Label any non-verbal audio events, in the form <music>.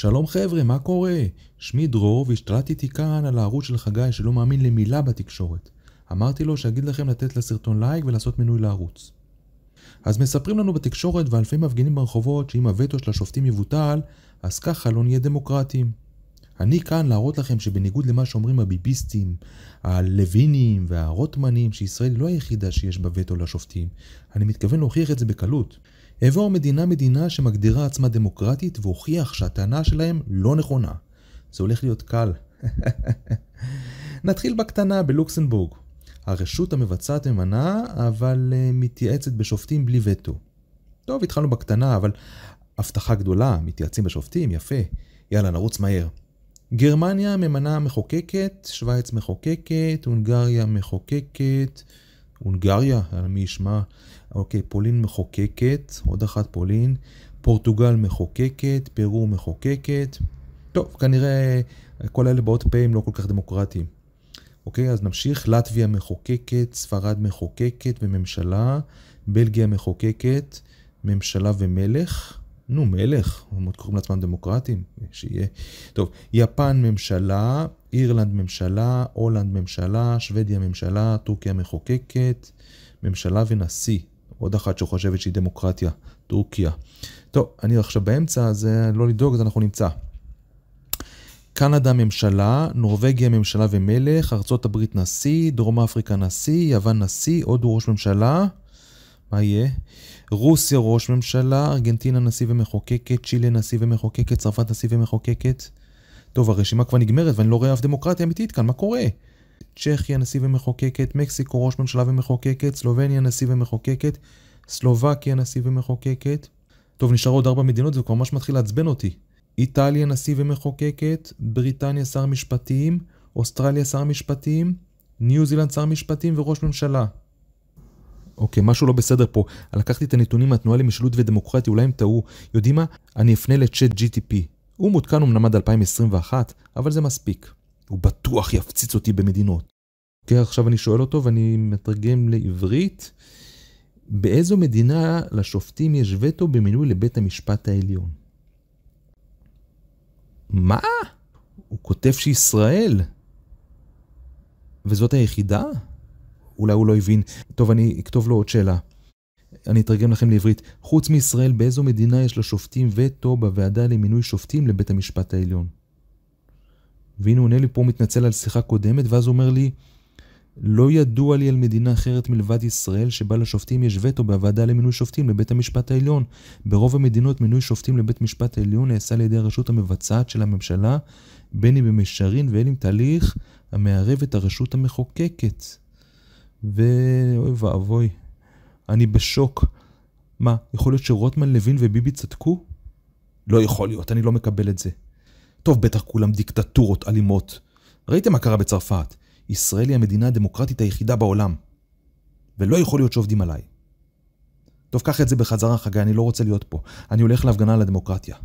שלום חבר'ה, מה קורה? שמי דרור והשתלטתי כאן על הערוץ של חגי שלא מאמין למילה בתקשורת. אמרתי לו שאגיד לכם לתת לסרטון לייק ולעשות מינוי לערוץ. אז מספרים לנו בתקשורת ואלפי מפגינים ברחובות שאם הווטו של השופטים יבוטל, אז ככה לא נהיה דמוקרטיים. אני כאן להראות לכם שבניגוד למה שאומרים הביביסטים, הלווינים והרוטמנים, שישראל לא היחידה שיש בה וטו לשופטים, אני מתכוון להוכיח את זה בקלות. אעבור מדינה-מדינה שמגדירה עצמה דמוקרטית והוכיח שהטענה שלהם לא נכונה. זה הולך להיות קל. <laughs> נתחיל בקטנה, בלוקסנבורג. הרשות המבצעת ממנה, אבל אה, מתייעצת בשופטים בלי וטו. טוב, התחלנו בקטנה, אבל הבטחה גדולה, מתייעצים בשופטים, יפה. יאללה, נרוץ מהר. גרמניה ממנה מחוקקת, שווייץ מחוקקת, הונגריה מחוקקת, הונגריה, מי ישמע? אוקיי, פולין מחוקקת, עוד אחת פולין, פורטוגל מחוקקת, פרו מחוקקת. טוב, כנראה כל אלה באות הם לא כל כך דמוקרטיים. אוקיי, אז נמשיך. לטביה מחוקקת, ספרד מחוקקת וממשלה, בלגיה מחוקקת, ממשלה ומלך. נו, מלך, הם עוד קוראים לעצמם דמוקרטים, שיהיה. טוב, יפן ממשלה, אירלנד ממשלה, הולנד ממשלה, שוודיה ממשלה, טורקיה מחוקקת, ממשלה ונשיא. עוד אחת שחושבת שהיא דמוקרטיה, טורקיה. טוב, אני עכשיו באמצע, אז אה, לא לדאוג, אז אנחנו נמצא. קנדה ממשלה, נורבגיה ממשלה ומלך, ארצות הברית נשיא, דרום אפריקה נשיא, יוון נשיא, הודו ראש ממשלה, מה יהיה? רוסיה ראש ממשלה, ארגנטינה נשיא ומחוקקת, צ'ילה נשיא ומחוקקת, צרפת נשיא ומחוקקת, טוב, הרשימה כבר נגמרת ואני לא רואה אף דמוקרטיה אמיתית כאן, מה קורה? צ'כיה נשיא ומחוקקת, מקסיקו ראש ממשלה ומחוקקת, סלובניה נשיא ומחוקקת, סלובקיה נשיא ומחוקקת. טוב, נשארו עוד ארבע מדינות, זה כבר ממש מתחיל לעצבן אותי. איטליה נשיא ומחוקקת, בריטניה שר משפטים, אוסטרליה שר משפטים, ניו זילנד שר משפטים וראש ממשלה. אוקיי, משהו לא בסדר פה. לקחתי את הנתונים מהתנועה למשילות ודמוקרטיה, אולי הם טעו. יודעים מה? אני אפנה לצ'אט GTP. הוא מותקן אמנם עד 2021, אבל זה מספיק. הוא בטוח יפציץ אותי במדינות. כן, אוקיי, okay, עכשיו אני שואל אותו ואני מתרגם לעברית. באיזו מדינה לשופטים יש וטו במינוי לבית המשפט העליון? מה? הוא כותב שישראל. וזאת היחידה? אולי הוא לא הבין. טוב, אני אכתוב לו עוד שאלה. אני אתרגם לכם לעברית, חוץ מישראל, באיזו מדינה יש לשופטים וטו בוועדה למינוי שופטים לבית המשפט העליון? והנה הוא עונה לי פה, מתנצל על שיחה קודמת, ואז הוא אומר לי, לא ידוע לי על מדינה אחרת מלבד ישראל שבה לשופטים יש וטו בוועדה למינוי שופטים לבית המשפט העליון. ברוב המדינות מינוי שופטים לבית משפט העליון נעשה על ידי הרשות המבצעת של הממשלה, בין אם במישרין ואין אם תהליך המערב את הרשות המחוקקת. ואוי ואבוי. אני בשוק. מה, יכול להיות שרוטמן, לוין וביבי צדקו? לא יכול להיות, אני לא מקבל את זה. טוב, בטח כולם דיקטטורות אלימות. ראיתם מה קרה בצרפת? ישראל היא המדינה הדמוקרטית היחידה בעולם. ולא יכול להיות שעובדים עליי. טוב, קח את זה בחזרה, חגי, אני לא רוצה להיות פה. אני הולך להפגנה על הדמוקרטיה.